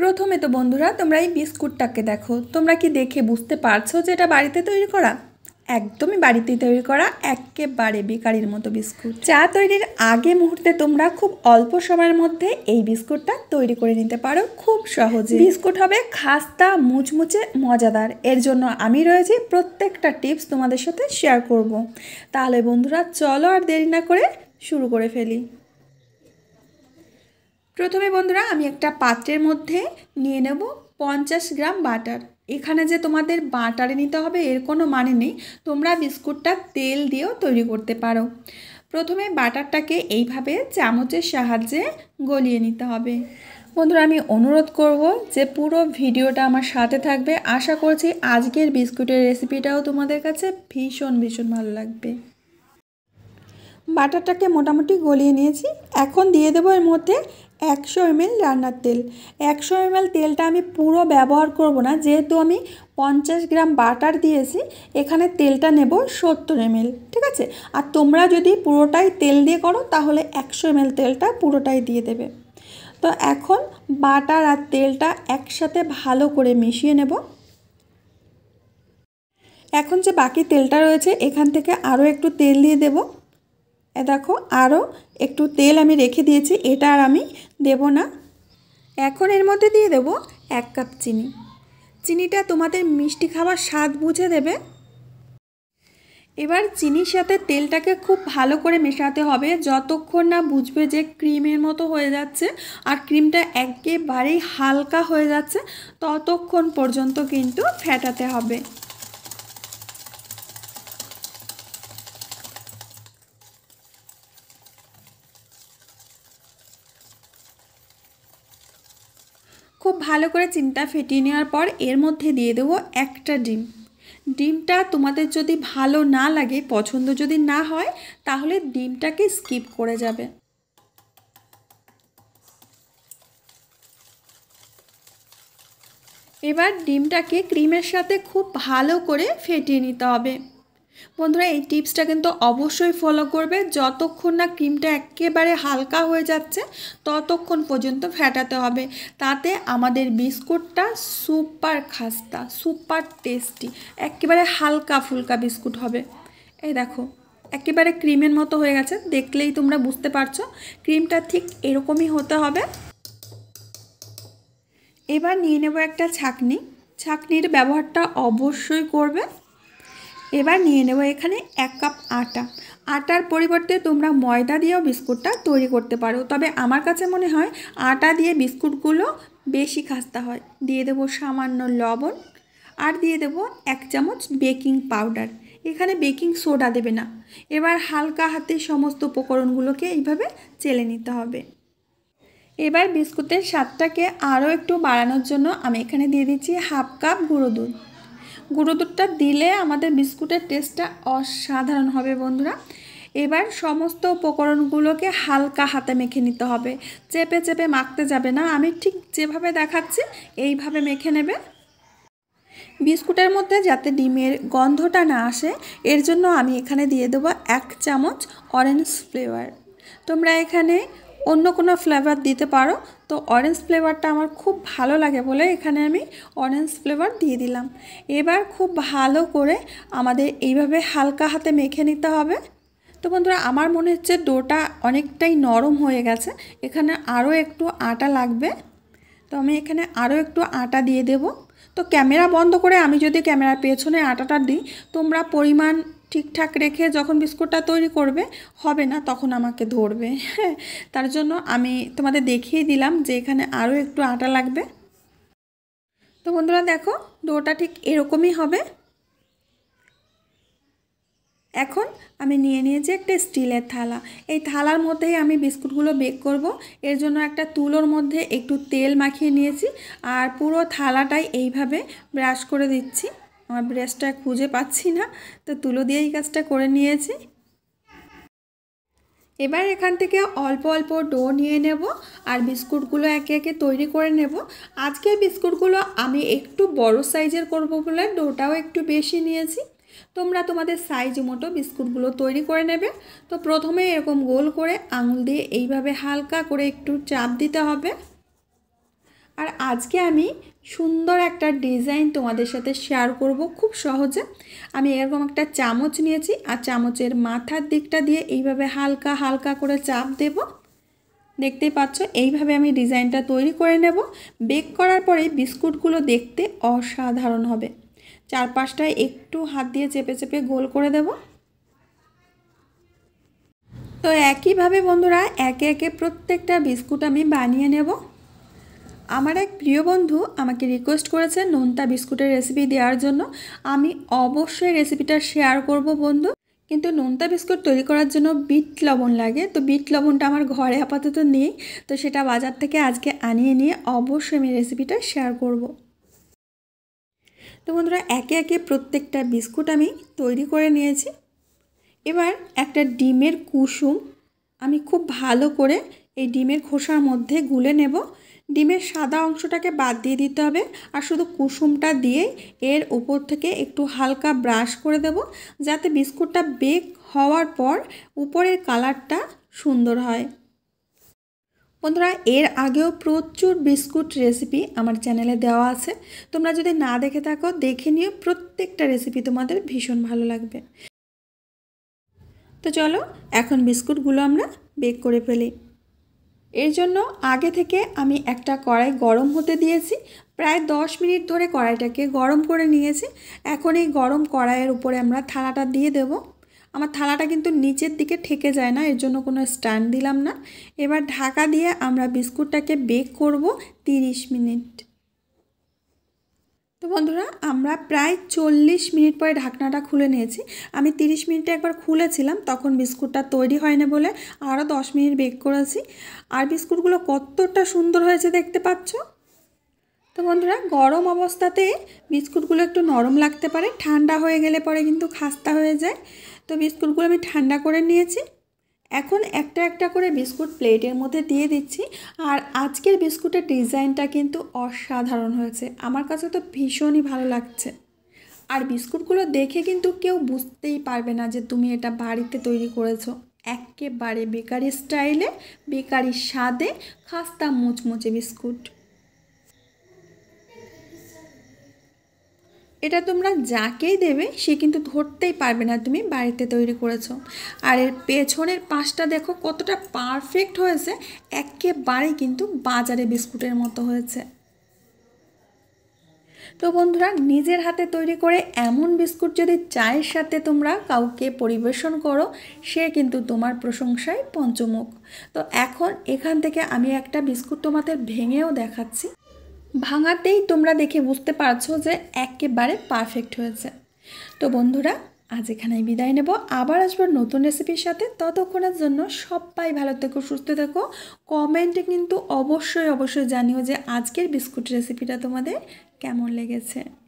প্রথমে তো বন্ধুরা তোমরা এই বিস্কুটটাকে দেখো তোমরা কি দেখে বুঝতে পারছো যে এটা বাড়িতে তৈরি করা একদমই বাড়িতে তৈরি করা একেবারে বেকারির মতো বিস্কুট চা তৈরির আগে মুহূর্তে তোমরা খুব অল্প সময়ের মধ্যে এই বিস্কুটটা তৈরি করে নিতে পারো খুব সহজে বিস্কুট হবে খাস্তা মুচমুচে মজাদার এর জন্য আমি রয়েছি প্রত্যেকটা টিপস তোমাদের সাথে শেয়ার করব। তাহলে বন্ধুরা চলো আর দেরি না করে শুরু করে ফেলি প্রথমে বন্ধুরা আমি একটা পাত্রের মধ্যে নিয়ে নেব পঞ্চাশ গ্রাম বাটার এখানে যে তোমাদের বাটারে নিতে হবে এর কোনো মানে নেই তোমরা বিস্কুটটা তেল দিয়েও তৈরি করতে পারো প্রথমে বাটারটাকে এইভাবে চামচের সাহায্যে গলিয়ে নিতে হবে বন্ধুরা আমি অনুরোধ করব যে পুরো ভিডিওটা আমার সাথে থাকবে আশা করছি আজকের বিস্কুটের রেসিপিটাও তোমাদের কাছে ভীষণ ভীষণ ভালো লাগবে বাটারটাকে মোটামুটি গলিয়ে নিয়েছি এখন দিয়ে দেবো এর মধ্যে একশো এমএল রান্নার তেল একশো এমএল তেলটা আমি পুরো ব্যবহার করব না যেহেতু আমি পঞ্চাশ গ্রাম বাটার দিয়েছি এখানে তেলটা নেব সত্তর এমএল ঠিক আছে আর তোমরা যদি পুরোটাই তেল দিয়ে করো তাহলে একশো এমএল তেলটা পুরোটাই দিয়ে দেবে তো এখন বাটার আর তেলটা একসাথে ভালো করে মিশিয়ে নেব এখন যে বাকি তেলটা রয়েছে এখান থেকে আরও একটু তেল দিয়ে দেবো এ দেখো আরও একটু তেল আমি রেখে দিয়েছি এটা আর আমি দেব না এখন এর মধ্যে দিয়ে দেব এক কাপ চিনি চিনিটা তোমাদের মিষ্টি খাবার স্বাদ বুঝে দেবে এবার চিনির সাথে তেলটাকে খুব ভালো করে মেশাতে হবে যতক্ষণ না বুঝবে যে ক্রিমের মতো হয়ে যাচ্ছে আর ক্রিমটা একেবারেই হালকা হয়ে যাচ্ছে ততক্ষণ পর্যন্ত কিন্তু ফেটাতে হবে ভালো করে চিন্তা ফেটিয়ে নেওয়ার পর এর মধ্যে দিয়ে দেবো একটা ডিম ডিমটা তোমাদের যদি ভালো না লাগে পছন্দ যদি না হয় তাহলে ডিমটাকে স্কিপ করে যাবে এবার ডিমটাকে ক্রিমের সাথে খুব ভালো করে ফেটিয়ে নিতে হবে বন্ধুরা এই টিপসটা কিন্তু অবশ্যই ফলো করবে যতক্ষণ না ক্রিমটা একেবারে হালকা হয়ে যাচ্ছে ততক্ষণ পর্যন্ত ফ্যাটাতে হবে তাতে আমাদের বিস্কুটটা সুপার খাস্তা সুপার টেস্টি একেবারে হালকা ফুলকা বিস্কুট হবে এই দেখো একেবারে ক্রিমের মতো হয়ে গেছে দেখলেই তোমরা বুঝতে পারছো ক্রিমটা ঠিক এরকমই হতে হবে এবার নিয়ে নেব একটা ছাকনি ছাকনির ব্যবহারটা অবশ্যই করবে এবার নিয়ে নেব এখানে এক কাপ আটা আটার পরিবর্তে তোমরা ময়দা দিয়েও বিস্কুটটা তৈরি করতে পারো তবে আমার কাছে মনে হয় আটা দিয়ে বিস্কুটগুলো বেশি খাস্তা হয় দিয়ে দেব সামান্য লবণ আর দিয়ে দেব এক চামচ বেকিং পাউডার এখানে বেকিং সোডা দেবে না এবার হালকা হাতে সমস্ত উপকরণগুলোকে এইভাবে চেলে নিতে হবে এবার বিস্কুটের স্বাদটাকে আরও একটু বাড়ানোর জন্য আমি এখানে দিয়ে দিচ্ছি হাফ কাপ গুঁড়ো দুধ গুঁড়ো দুধটা দিলে আমাদের বিস্কুটের টেস্টটা অসাধারণ হবে বন্ধুরা এবার সমস্ত উপকরণগুলোকে হালকা হাতে মেখে নিতে হবে চেপে চেপে মাখতে যাবে না আমি ঠিক যেভাবে দেখাচ্ছি এইভাবে মেখে নেবে বিস্কুটের মধ্যে যাতে ডিমের গন্ধটা না আসে এর জন্য আমি এখানে দিয়ে দেবো এক চামচ অরেঞ্জ ফ্লেভার তোমরা এখানে অন্য কোনো ফ্লেভার দিতে পারো তো অরেঞ্জ ফ্লেভারটা আমার খুব ভালো লাগে বলে এখানে আমি অরেঞ্জ ফ্লেভার দিয়ে দিলাম এবার খুব ভালো করে আমাদের এইভাবে হালকা হাতে মেখে নিতে হবে তো বন্ধুরা আমার মনে হচ্ছে ডোটা অনেকটাই নরম হয়ে গেছে এখানে আরও একটু আটা লাগবে তো আমি এখানে আরও একটু আটা দিয়ে দেব তো ক্যামেরা বন্ধ করে আমি যদি ক্যামেরার পেছনে আটাটা দিই তোমরা পরিমাণ ঠিকঠাক রেখে যখন বিস্কুটটা তৈরি করবে হবে না তখন আমাকে ধরবে হ্যাঁ তার জন্য আমি তোমাদের দেখিয়ে দিলাম যে এখানে আরও একটু আটা লাগবে তো বন্ধুরা দেখো ডোটা ঠিক এরকমই হবে এখন আমি নিয়ে নিয়েছি একটা স্টিলের থালা এই থালার মধ্যেই আমি বিস্কুটগুলো বেক করব এর জন্য একটা তুলোর মধ্যে একটু তেল মাখিয়ে নিয়েছি আর পুরো থালাটাই এইভাবে ব্রাশ করে দিচ্ছি আমার ব্রাশটা খুঁজে পাচ্ছি না তো তুলো দিয়ে এই কাজটা করে নিয়েছি এবার এখান থেকে অল্প অল্প ডো নিয়ে নেব আর বিস্কুটগুলো একে একে তৈরি করে নেব আজকে বিস্কুটগুলো আমি একটু বড় সাইজের করব বলে ডোটাও একটু বেশি নিয়েছি তোমরা তোমাদের সাইজ মতো বিস্কুটগুলো তৈরি করে নেবে তো প্রথমে এরকম গোল করে আঙুল দিয়ে এইভাবে হালকা করে একটু চাপ দিতে হবে আর আজকে আমি সুন্দর একটা ডিজাইন তোমাদের সাথে শেয়ার করব খুব সহজে আমি এরকম একটা চামচ নিয়েছি আর চামচের মাথার দিকটা দিয়ে এইভাবে হালকা হালকা করে চাপ দেব দেখতেই পাচ্ছ এইভাবে আমি ডিজাইনটা তৈরি করে নেব বেক করার পরে বিস্কুটগুলো দেখতে অসাধারণ হবে চারপাশটায় একটু হাত দিয়ে চেপে চেপে গোল করে দেবো তো একইভাবে বন্ধুরা একে একে প্রত্যেকটা বিস্কুট আমি বানিয়ে নেব আমার এক প্রিয় বন্ধু আমাকে রিকোয়েস্ট করেছে নোনতা বিস্কুটের রেসিপি দেওয়ার জন্য আমি অবশ্যই রেসিপিটা শেয়ার করব বন্ধু কিন্তু নোনতা বিস্কুট তৈরি করার জন্য বিট লবণ লাগে তো বিট লবণটা আমার ঘরে আপাতত নেই তো সেটা বাজার থেকে আজকে আনিয়ে নিয়ে অবশ্যই আমি রেসিপিটা শেয়ার করব। তো বন্ধুরা একে একে প্রত্যেকটা বিস্কুট আমি তৈরি করে নিয়েছি এবার একটা ডিমের কুসুম আমি খুব ভালো করে এই ডিমের খোসার মধ্যে গুলে নেব ডিমের সাদা অংশটাকে বাদ দিয়ে দিতে হবে আর শুধু কুসুমটা দিয়ে এর উপর থেকে একটু হালকা ব্রাশ করে দেব যাতে বিস্কুটটা বেক হওয়ার পর উপরের কালারটা সুন্দর হয় বন্ধুরা এর আগেও প্রচুর বিস্কুট রেসিপি আমার চ্যানেলে দেওয়া আছে তোমরা যদি না দেখে থাকো দেখে নিও প্রত্যেকটা রেসিপি তোমাদের ভীষণ ভালো লাগবে তো চলো এখন বিস্কুটগুলো আমরা বেক করে ফেলি এর জন্য আগে থেকে আমি একটা কড়াই গরম হতে দিয়েছি প্রায় দশ মিনিট ধরে কড়াইটাকে গরম করে নিয়েছি এখন এই গরম কড়াইয়ের উপরে আমরা থালাটা দিয়ে দেব আমার থালাটা কিন্তু নিচের দিকে ঠেকে যায় না এর জন্য কোনো স্ট্যান্ড দিলাম না এবার ঢাকা দিয়ে আমরা বিস্কুটটাকে বেক করব 30 মিনিট তো বন্ধুরা আমরা প্রায় চল্লিশ মিনিট পরে ঢাকনাটা খুলে নিয়েছি আমি তিরিশ মিনিটে একবার খুলেছিলাম তখন বিস্কুটটা তৈরি হয়নি বলে আরও দশ মিনিট বেক করেছি আর বিস্কুটগুলো কতটা সুন্দর হয়েছে দেখতে পাচ্ছ তো বন্ধুরা গরম অবস্থাতে বিস্কুটগুলো একটু নরম লাগতে পারে ঠান্ডা হয়ে গেলে পরে কিন্তু খাস্তা হয়ে যায় তো বিস্কুটগুলো আমি ঠান্ডা করে নিয়েছি এখন একটা একটা করে বিস্কুট প্লেটের মধ্যে দিয়ে দিচ্ছি আর আজকের বিস্কুটের ডিজাইনটা কিন্তু অসাধারণ হয়েছে আমার কাছে তো ভীষণই ভালো লাগছে আর বিস্কুটগুলো দেখে কিন্তু কেউ বুঝতেই পারবে না যে তুমি এটা বাড়িতে তৈরি করেছো একেবারে বেকারি স্টাইলে বেকারি স্বাদে খাস্তা মুচমুচে বিস্কুট এটা তোমরা যাকেই দেবে সে কিন্তু ধরতেই পারবে না তুমি বাড়িতে তৈরি করেছো আর এর পেছনের পাশটা দেখো কতটা পারফেক্ট হয়েছে একেবারেই কিন্তু বাজারে বিস্কুটের মতো হয়েছে তো বন্ধুরা নিজের হাতে তৈরি করে এমন বিস্কুট যদি চায়ের সাথে তোমরা কাউকে পরিবেশন করো সে কিন্তু তোমার প্রশংসায় পঞ্চমুখ তো এখন এখান থেকে আমি একটা বিস্কুট তোমাদের ভেঙেও দেখাচ্ছি ভাঙাতেই তোমরা দেখে বুঝতে পারছো যে একেবারে পারফেক্ট হয়েছে তো বন্ধুরা আজ এখানেই বিদায় নেব আবার আসবো নতুন রেসিপির সাথে ততক্ষণের জন্য সবাই ভালো থেকো সুস্থ থেকো কমেন্টে কিন্তু অবশ্যই অবশ্যই জানিও যে আজকের বিস্কুট রেসিপিটা তোমাদের কেমন লেগেছে